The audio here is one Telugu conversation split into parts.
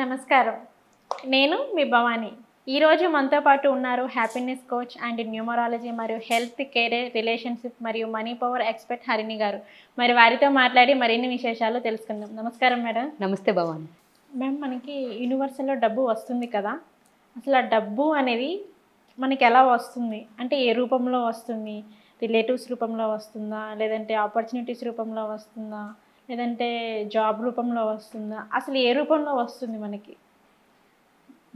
నమస్కారం నేను మీ భవానీ ఈరోజు మనతో పాటు ఉన్నారు హ్యాపీనెస్ కోచ్ అండ్ న్యూమరాలజీ మరియు హెల్త్ కేర్ రిలేషన్షిప్ మరియు మనీ పవర్ ఎక్స్పర్ట్ హరిణి గారు మరి వారితో మాట్లాడి మరిన్ని విశేషాలు తెలుసుకుందాం నమస్కారం మేడం నమస్తే భవానీ మ్యామ్ మనకి యూనివర్సల్లో డబ్బు వస్తుంది కదా అసలు ఆ డబ్బు అనేది మనకి ఎలా వస్తుంది అంటే ఏ రూపంలో వస్తుంది రిలేటివ్స్ రూపంలో వస్తుందా లేదంటే ఆపర్చునిటీస్ రూపంలో వస్తుందా లేదంటే జాబ్ రూపంలో వస్తుందా అసలు ఏ రూపంలో వస్తుంది మనకి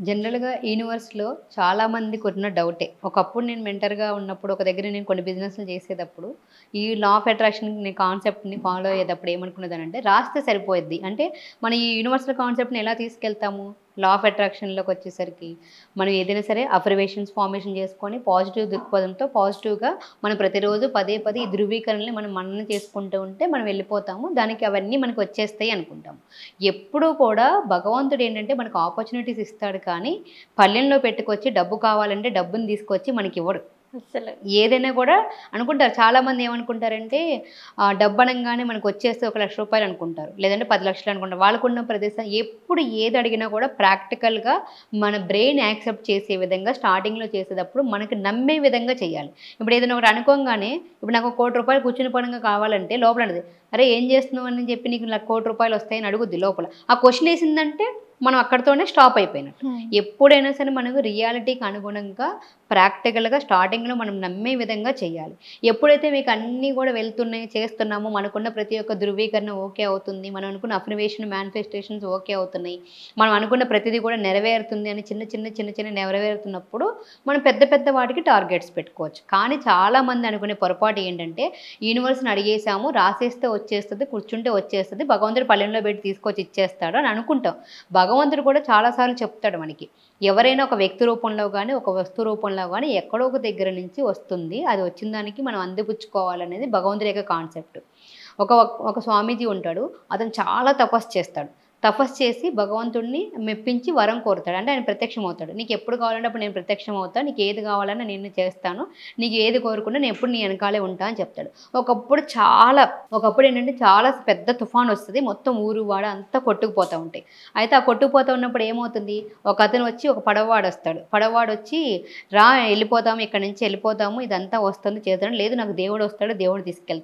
జనరల్గా యూనివర్స్లో చాలామంది ఉన్న డౌటే ఒకప్పుడు నేను మెంటర్గా ఉన్నప్పుడు ఒక దగ్గర నేను కొన్ని బిజినెస్లు చేసేటప్పుడు ఈ లా ఆఫ్ అట్రాక్షన్ నేను కాన్సెప్ట్ని ఫాలో అయ్యేటప్పుడు ఏమనుకునేదానంటే రాస్తే సరిపోద్ది అంటే మన ఈ యూనివర్సల్ కాన్సెప్ట్ని ఎలా తీసుకెళ్తాము లా ఆఫ్ అట్రాక్షన్లోకి వచ్చేసరికి మనం ఏదైనా సరే అఫర్వేషన్స్ ఫార్మేషన్ చేసుకొని పాజిటివ్ దృక్పథంతో పాజిటివ్గా మనం ప్రతిరోజు పదే పదే ఈ మనం మనన చేసుకుంటూ ఉంటే మనం వెళ్ళిపోతాము దానికి అవన్నీ మనకు వచ్చేస్తాయి అనుకుంటాము ఎప్పుడూ కూడా భగవంతుడు ఏంటంటే మనకు ఆపర్చునిటీస్ ఇస్తాడు కానీ పల్లెల్లో పెట్టుకొచ్చి డబ్బు కావాలంటే డబ్బుని తీసుకొచ్చి మనకి ఇవ్వడు అసలు ఏదైనా కూడా అనుకుంటారు చాలామంది ఏమనుకుంటారంటే డబ్బు అనగానే మనకు వచ్చేస్తే ఒక లక్ష రూపాయలు అనుకుంటారు లేదంటే పది లక్షలు అనుకుంటారు వాళ్ళకున్న ప్రదేశం ఎప్పుడు ఏది అడిగినా కూడా ప్రాక్టికల్గా మన బ్రెయిన్ యాక్సెప్ట్ చేసే విధంగా స్టార్టింగ్లో చేసేటప్పుడు మనకి నమ్మే విధంగా చేయాలి ఇప్పుడు ఏదైనా ఒకటి అనుకోగానే ఇప్పుడు నాకు కోటి రూపాయలు కూర్చుని పడంగా కావాలంటే లోపల అరే ఏం చేస్తున్నావు అని చెప్పి నీకు నాకు కోటి రూపాయలు వస్తాయని అడుగుద్ది లోపల ఆ క్వశ్చన్ వేసిందంటే మనం అక్కడతోనే స్టాప్ అయిపోయినట్టు hmm. ఎప్పుడైనా సరే మనకు రియాలిటీకి అనుగుణంగా ప్రాక్టికల్గా స్టార్టింగ్లో మనం నమ్మే విధంగా చేయాలి ఎప్పుడైతే మీకు అన్నీ కూడా వెళ్తున్నాయి చేస్తున్నామో మనకున్న ప్రతి ఒక్క ధృవీకరణ ఓకే అవుతుంది మనం అనుకున్న అఫర్మేషన్ మేనిఫెస్టేషన్స్ ఓకే అవుతున్నాయి మనం అనుకున్న ప్రతిదీ కూడా నెరవేరుతుంది అని చిన్న చిన్న చిన్న చిన్న నెరవేరుతున్నప్పుడు మనం పెద్ద పెద్ద వాటికి టార్గెట్స్ పెట్టుకోవచ్చు కానీ చాలామంది అనుకునే పొరపాటు ఏంటంటే యూనివర్స్ని అడిగేసాము రాసేస్తే వచ్చేస్తుంది కూర్చుంటే వచ్చేస్తుంది భగవంతుడు పల్లెంలో పెట్టి తీసుకొచ్చి ఇచ్చేస్తాడు అని అనుకుంటాం భగవంతుడు భగవంతుడు కూడా చాలాసార్లు చెప్తాడు మనకి ఎవరైనా ఒక వ్యక్తి రూపంలో కానీ ఒక వస్తు రూపంలో కానీ ఎక్కడో ఒక దగ్గర నుంచి వస్తుంది అది వచ్చిన దానికి మనం అందిపుచ్చుకోవాలనేది భగవంతుడి యొక్క కాన్సెప్ట్ ఒక ఒక స్వామీజీ ఉంటాడు అతను చాలా తపస్సు చేస్తాడు తపస్సు చేసి భగవంతుడిని మెప్పించి వరం కోరుతాడు అంటే ఆయన ప్రత్యక్షం అవుతాడు నీకు ఎప్పుడు కావాలంటే అప్పుడు నేను ప్రత్యక్షం అవుతాను నీకు ఏది కావాలన్నా నేను చేస్తాను నీకు ఏది కోరుకున్నా నేను ఎప్పుడు నీ వెనకాలే ఉంటా అని చెప్తాడు ఒకప్పుడు చాలా ఒకప్పుడు ఏంటంటే చాలా పెద్ద తుఫాన్ వస్తుంది మొత్తం ఊరు వాడ అంతా కొట్టుకుపోతూ ఉంటాయి అయితే ఆ కొట్టుకుపోతూ ఉన్నప్పుడు ఏమవుతుంది ఒక అతను వచ్చి ఒక పడవవాడు వస్తాడు పడవవాడు వచ్చి రా వెళ్ళిపోతాము ఇక్కడ నుంచి వెళ్ళిపోతాము ఇదంతా వస్తుంది చేస్తాడు లేదు నాకు దేవుడు వస్తాడు దేవుడు తీసుకెళ్తాడు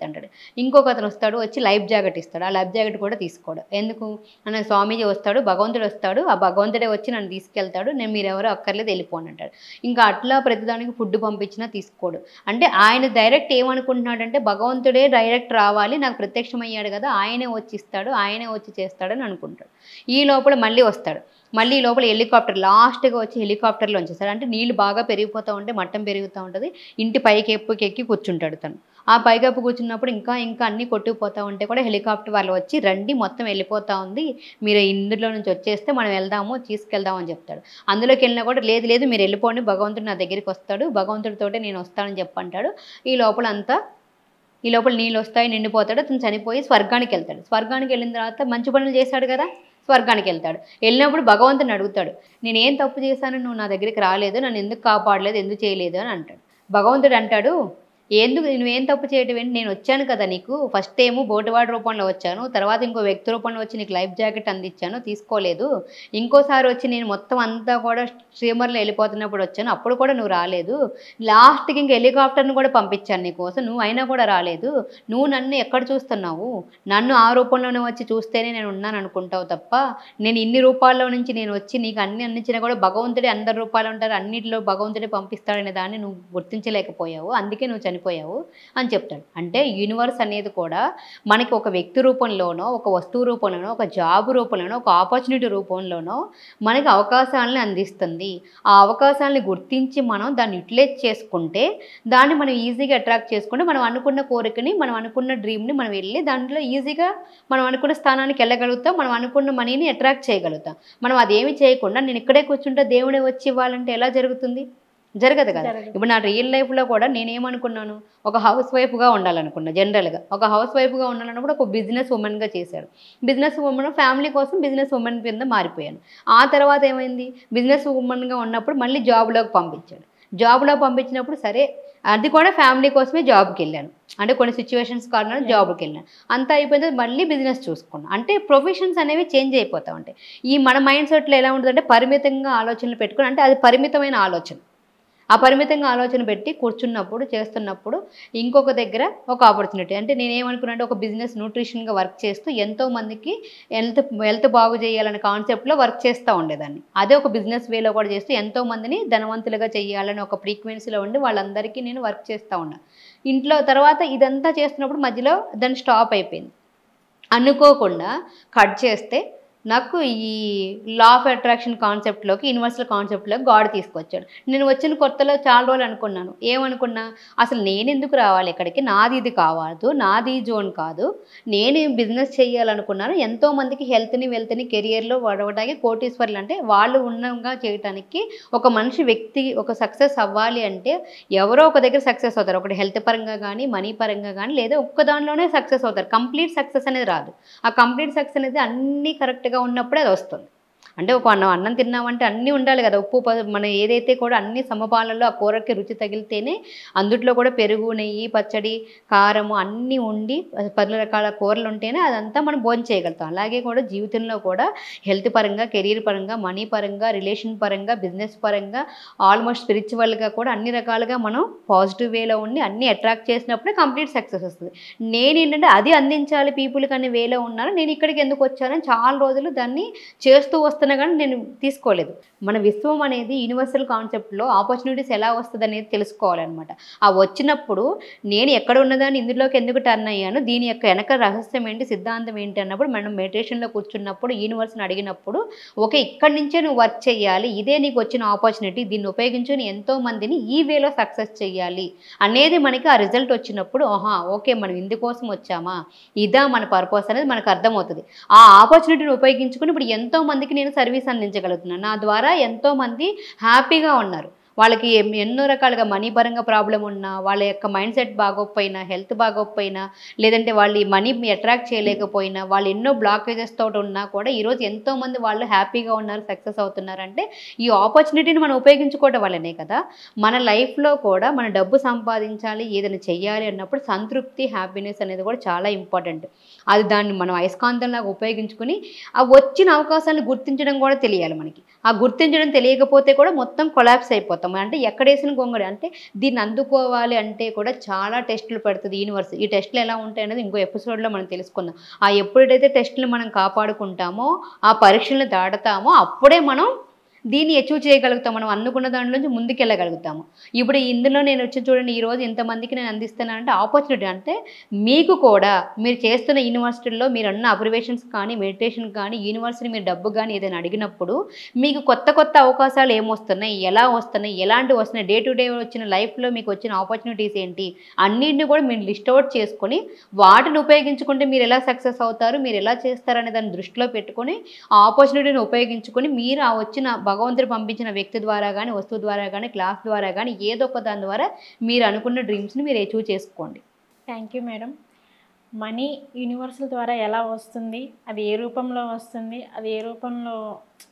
ఇంకొక అతను వస్తాడు వచ్చి లైఫ్ జాకెట్ ఇస్తాడు ఆ లైఫ్ జాకెట్ కూడా తీసుకోడు ఎందుకు అన్న స్వామీజీ వస్తాడు భగవంతుడు వస్తాడు ఆ భగవంతుడే వచ్చి నన్ను తీసుకెళ్తాడు నేను మీరెవరో అక్కర్లేదు వెళ్ళిపోను అంటాడు ఇంకా అట్లా ప్రతిదానికి ఫుడ్ పంపించినా తీసుకోడు అంటే ఆయన డైరెక్ట్ ఏమనుకుంటున్నాడు అంటే భగవంతుడే డైరెక్ట్ రావాలి నాకు ప్రత్యక్షమయ్యాడు కదా ఆయనే వచ్చి ఇస్తాడు ఆయనే వచ్చి చేస్తాడని అనుకుంటాడు ఈ లోపల మళ్ళీ వస్తాడు మళ్ళీ లోపల హెలికాప్టర్ లాస్ట్గా వచ్చి హెలికాప్టర్లో వచ్చేస్తాడు అంటే నీళ్ళు బాగా పెరిగిపోతూ ఉంటే మట్టం పెరుగుతూ ఉంటుంది ఇంటి పైకి ఎప్పుకెక్కి కూర్చుంటాడు తను ఆ పైకప్పు కూర్చున్నప్పుడు ఇంకా ఇంకా అన్నీ కొట్టుకుపోతూ ఉంటే కూడా హెలికాప్టర్ వాళ్ళు వచ్చి రండి మొత్తం వెళ్ళిపోతూ ఉంది మీరు ఇందులో నుంచి వచ్చేస్తే మనం వెళ్దాము తీసుకెళ్దాము అని చెప్తాడు అందులోకి వెళ్ళినా కూడా లేదు లేదు మీరు వెళ్ళిపోండి భగవంతుడు నా దగ్గరికి వస్తాడు భగవంతుడితోటే నేను వస్తానని చెప్పంటాడు ఈ లోపల అంతా ఈ లోపల నీళ్ళు వస్తాయి నిండిపోతాడు అతను చనిపోయి స్వర్గానికి వెళ్తాడు స్వర్గానికి వెళ్ళిన తర్వాత మంచి పనులు చేశాడు కదా స్వర్గానికి వెళ్తాడు వెళ్ళినప్పుడు భగవంతుని అడుగుతాడు నేనేం తప్పు చేశాను నువ్వు నా దగ్గరికి రాలేదు నన్ను ఎందుకు కాపాడలేదు ఎందుకు చేయలేదు అని అంటాడు భగవంతుడు అంటాడు ఎందుకు నువ్వేం తప్పు చేయటం ఏంటి నేను వచ్చాను కదా నీకు ఫస్ట్ ఏమో బోటువాడి రూపంలో వచ్చాను తర్వాత ఇంకో వ్యక్తి రూపంలో వచ్చి నీకు లైఫ్ జాకెట్ అందించాను తీసుకోలేదు ఇంకోసారి వచ్చి నేను మొత్తం అంతా కూడా స్ట్రీమర్లో వెళ్ళిపోతున్నప్పుడు వచ్చాను అప్పుడు కూడా నువ్వు రాలేదు లాస్ట్కి ఇంక హెలికాప్టర్ను కూడా పంపించాను నీకోసం నువ్వు అయినా కూడా రాలేదు నువ్వు నన్ను ఎక్కడ చూస్తున్నావు నన్ను ఆ రూపంలోనే వచ్చి చూస్తేనే నేను ఉన్నాను అనుకుంటావు తప్ప నేను ఇన్ని రూపాల్లో నుంచి నేను వచ్చి నీకు అన్ని అందించినా కూడా భగవంతుడే అందరి రూపాలు ఉంటారు అన్నింటిలో భగవంతుడే పంపిస్తాడనే దాన్ని నువ్వు గుర్తించలేకపోయావు అందుకే నువ్వు చనిపో వెళ్ళిపోయావు అని చెప్తాడు అంటే యూనివర్స్ అనేది కూడా మనకి ఒక వ్యక్తి రూపంలోనో ఒక వస్తువు రూపంలోనో ఒక జాబ్ రూపంలోనో ఒక ఆపర్చునిటీ రూపంలోనో మనకి అవకాశాలను అందిస్తుంది ఆ అవకాశాలను గుర్తించి మనం దాన్ని యూటిలైజ్ చేసుకుంటే దాన్ని మనం ఈజీగా అట్రాక్ట్ చేసుకుంటే మనం అనుకున్న కోరికని మనం అనుకున్న డ్రీమ్ని మనం వెళ్ళి దాంట్లో ఈజీగా మనం అనుకున్న స్థానానికి వెళ్ళగలుగుతాం మనం అనుకున్న మనీని అట్రాక్ట్ చేయగలుగుతాం మనం అదేమి చేయకుండా నేను ఇక్కడే కూర్చుంటే దేవుడే వచ్చి ఇవ్వాలంటే ఎలా జరుగుతుంది జరగదు కదా ఇప్పుడు నా రియల్ లైఫ్లో కూడా నేనేమనుకున్నాను ఒక హౌస్ వైఫ్గా ఉండాలనుకున్నా జనరల్గా ఒక హౌస్ వైఫ్గా ఉండాలన్నప్పుడు ఒక బిజినెస్ ఉమెన్గా చేశాడు బిజినెస్ ఉమెన్ ఫ్యామిలీ కోసం బిజినెస్ ఉమెన్ కింద మారిపోయాను ఆ తర్వాత ఏమైంది బిజినెస్ ఉమెన్గా ఉన్నప్పుడు మళ్ళీ జాబ్లోకి పంపించాడు జాబ్లో పంపించినప్పుడు సరే అది కూడా ఫ్యామిలీ కోసమే జాబ్కి వెళ్ళాను అంటే కొన్ని సిచ్యువేషన్స్ కారణంగా జాబ్కి వెళ్ళాను అంతా అయిపోయిన మళ్ళీ బిజినెస్ చూసుకున్నాను అంటే ప్రొఫెషన్స్ అనేవి చేంజ్ అయిపోతూ ఉంటాయి ఈ మన మైండ్ సెట్లో ఎలా ఉంటుందంటే పరిమితంగా ఆలోచనలు పెట్టుకుని అంటే అది పరిమితమైన ఆలోచన అపరిమితంగా ఆలోచన పెట్టి కూర్చున్నప్పుడు చేస్తున్నప్పుడు ఇంకొక దగ్గర ఒక ఆపర్చునిటీ అంటే నేనేమనుకున్నా అంటే ఒక బిజినెస్ న్యూట్రిషన్గా వర్క్ చేస్తూ ఎంతోమందికి హెల్త్ హెల్త్ బాగు చేయాలనే కాన్సెప్ట్లో వర్క్ చేస్తూ ఉండేదాన్ని అదే ఒక బిజినెస్ వేలో కూడా చేస్తూ ఎంతోమందిని ధనవంతులుగా చేయాలని ఒక ఫ్రీక్వెన్సీలో ఉండి వాళ్ళందరికీ నేను వర్క్ చేస్తూ ఉన్నా ఇంట్లో తర్వాత ఇదంతా చేస్తున్నప్పుడు మధ్యలో దాన్ని స్టాప్ అయిపోయింది అనుకోకుండా కట్ చేస్తే నాకు ఈ లా ఆఫ్ అట్రాక్షన్ కాన్సెప్ట్లోకి యూనివర్సల్ కాన్సెప్ట్లోకి గాడ్ తీసుకొచ్చాడు నేను వచ్చిన కొత్తలో చాలా రోజులు అనుకున్నాను ఏమనుకున్నా అసలు నేను ఎందుకు రావాలి ఇక్కడికి నాది ఇది కావద్దు నాది జోన్ కాదు నేను బిజినెస్ చేయాలనుకున్నాను ఎంతోమందికి హెల్త్ని వెల్త్ని కెరియర్లో వడవడానికి కోటీశ్వర్లు అంటే వాళ్ళు ఉన్నగా చేయడానికి ఒక మనిషి వ్యక్తి ఒక సక్సెస్ అవ్వాలి అంటే ఎవరో ఒక దగ్గర సక్సెస్ అవుతారు ఒకటి హెల్త్ పరంగా కానీ మనీ పరంగా కానీ లేదా ఒక్క దానిలోనే సక్సెస్ అవుతారు కంప్లీట్ సక్సెస్ అనేది రాదు ఆ కంప్లీట్ సక్సెస్ అనేది అన్నీ కరెక్ట్ ఉన్నప్పుడే అది వస్తుంది అంటే ఒక అన్నం అన్నం తిన్నామంటే అన్నీ ఉండాలి కదా ఉప్పు మనం ఏదైతే కూడా అన్ని సమపాలనలో ఆ కూరకి రుచి తగిలితేనే అందుట్లో కూడా పెరుగు నెయ్యి పచ్చడి కారము అన్నీ ఉండి పది రకాల కూరలు ఉంటేనే అదంతా మనం భోజనం చేయగలుగుతాం అలాగే కూడా జీవితంలో కూడా హెల్త్ పరంగా కెరీర్ పరంగా మనీ పరంగా రిలేషన్ పరంగా బిజినెస్ పరంగా ఆల్మోస్ట్ స్పిరిచువల్గా కూడా అన్ని రకాలుగా మనం పాజిటివ్ వేలో ఉండి అన్ని అట్రాక్ట్ చేసినప్పుడే కంప్లీట్ సక్సెస్ వస్తుంది నేను ఏంటంటే అది అందించాలి పీపుల్కి అనే వేలో ఉన్నాను నేను ఇక్కడికి ఎందుకు వచ్చానని చాలా రోజులు దాన్ని చేస్తూ వస్తున్నాను చదువుతున్నా కానీ నేను తీసుకోలేదు మన విశ్వం అనేది యూనివర్సల్ కాన్సెప్ట్లో ఆపర్చునిటీస్ ఎలా వస్తుంది అనేది తెలుసుకోవాలన్నమాట ఆ వచ్చినప్పుడు నేను ఎక్కడ ఉన్నదాన్ని ఇందులోకి ఎందుకు టర్న్ అయ్యాను దీని యొక్క వెనక రహస్యం ఏంటి సిద్ధాంతం ఏంటి అన్నప్పుడు మనం మెడిటేషన్లో కూర్చున్నప్పుడు యూనివర్స్ని అడిగినప్పుడు ఓకే ఇక్కడి నుంచే నువ్వు వర్క్ చేయాలి ఇదే నీకు వచ్చిన ఆపర్చునిటీ దీన్ని ఉపయోగించుకుని ఎంతో మందిని ఈ వేలో సక్సెస్ చేయాలి అనేది మనకి ఆ రిజల్ట్ వచ్చినప్పుడు ఆహా ఓకే మనం ఇందుకోసం వచ్చామా ఇదా మన పర్పస్ అనేది మనకు అర్థమవుతుంది ఆ ఆపర్చునిటీని ఉపయోగించుకుని ఇప్పుడు ఎంతో మందికి నేను సర్వీస్ అందించగలుగుతున్నాను నా ద్వారా ఎంతోమంది హ్యాపీగా ఉన్నారు వాళ్ళకి ఎన్నో రకాలుగా మనీ పరంగా ప్రాబ్లం ఉన్నా వాళ్ళ యొక్క మైండ్ సెట్ బాగోకపోయినా హెల్త్ బాగోకపోయినా లేదంటే వాళ్ళు ఈ మనీ అట్రాక్ట్ చేయలేకపోయినా వాళ్ళు ఎన్నో బ్లాకేజెస్ తోటి ఉన్నా కూడా ఈరోజు ఎంతోమంది వాళ్ళు హ్యాపీగా ఉన్నారు సక్సెస్ అవుతున్నారంటే ఈ ఆపర్చునిటీని మనం ఉపయోగించుకోవడం వల్లనే కదా మన లైఫ్లో కూడా మన డబ్బు సంపాదించాలి ఏదైనా చెయ్యాలి అన్నప్పుడు సంతృప్తి హ్యాపీనెస్ అనేది కూడా చాలా ఇంపార్టెంట్ అది దాన్ని మనం అయస్కాంతంలాగా ఉపయోగించుకుని ఆ వచ్చిన అవకాశాలను గుర్తించడం కూడా తెలియాలి మనకి ఆ గుర్తించడం తెలియకపోతే కూడా మొత్తం కొలాప్స్ అయిపోతాం గొంగళి అంటే ఎక్కడేసిన గొంగడి అంటే దీన్ని అందుకోవాలి అంటే కూడా చాలా టెస్టులు పడుతుంది యూనివర్స్ ఈ టెస్టులు ఎలా ఉంటాయి అనేది ఇంకో ఎపిసోడ్లో మనం తెలుసుకుందాం ఆ ఎప్పుడైతే టెస్టులు మనం కాపాడుకుంటామో ఆ పరీక్షలను దాటుతామో అప్పుడే మనం దీన్ని అచీవ్ చేయగలుగుతాం మనం అనుకున్న నుంచి ముందుకెళ్ళగలుగుతాము ఇప్పుడు ఇందులో నేను వచ్చి చూడండి ఈరోజు ఇంతమందికి నేను అందిస్తున్నానంటే ఆపర్చునిటీ అంటే మీకు కూడా మీరు చేస్తున్న యూనివర్సిటీల్లో మీరు అన్న అబ్రివేషన్స్ కానీ మెడిటేషన్ కానీ యూనివర్సిటీ మీరు డబ్బు కానీ ఏదైనా అడిగినప్పుడు మీకు కొత్త కొత్త అవకాశాలు ఏమొస్తున్నాయి ఎలా వస్తున్నాయి ఎలాంటి వస్తున్నాయి డే టు డే వచ్చిన లైఫ్లో మీకు వచ్చిన ఆపర్చునిటీస్ ఏంటి అన్నింటిని కూడా మీరు లిస్ట్ అవుట్ చేసుకొని వాటిని ఉపయోగించుకుంటే మీరు ఎలా సక్సెస్ అవుతారు మీరు ఎలా చేస్తారనే దాన్ని దృష్టిలో పెట్టుకొని ఆ ఆపర్చునిటీని ఉపయోగించుకొని మీరు ఆ వచ్చిన భగవంతుడు పంపించిన వ్యక్తి ద్వారా కానీ వస్తువు ద్వారా కానీ క్లాస్ ద్వారా కానీ ఏదో ఒక దాని ద్వారా మీరు అనుకున్న డ్రీమ్స్ని మీరు అచీవ్ చేసుకోండి thank you madam money universal ద్వారా ఎలా వస్తుంది అది ఏ రూపంలో వస్తుంది అది ఏ రూపంలో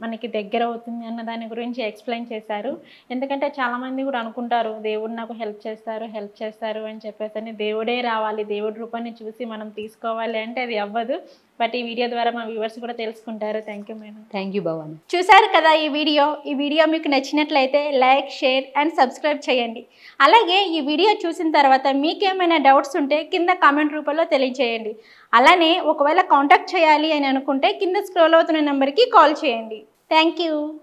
మనకి దగ్గర అవుతుంది అన్న దాని గురించి ఎక్స్ప్లెయిన్ చేశారు ఎందుకంటే చాలామంది కూడా అనుకుంటారు దేవుడు నాకు హెల్ప్ చేస్తారు హెల్ప్ చేస్తారు అని చెప్పేసి దేవుడే రావాలి దేవుడి రూపాన్ని చూసి మనం తీసుకోవాలి అంటే అది అవ్వదు బట్ ఈ వీడియో ద్వారా మా వ్యూవర్స్ కూడా తెలుసుకుంటారు thank you madam thank you Bhavan చూసారు కదా ఈ వీడియో ఈ వీడియో మీకు నచ్చినట్లయితే లైక్ షేర్ అండ్ సబ్స్క్రైబ్ చేయండి అలాగే ఈ వీడియో చూసిన తర్వాత మీకేమైనా డౌట్స్ ఉంటే కింద కామెంట్ రూపంలో తెలియజేయండి అలానే ఒకవేళ కాంటాక్ట్ చేయాలి అని అనుకుంటే కింద స్క్రోల్ అవుతున్న నెంబర్కి కాల్ చేయండి Thank you.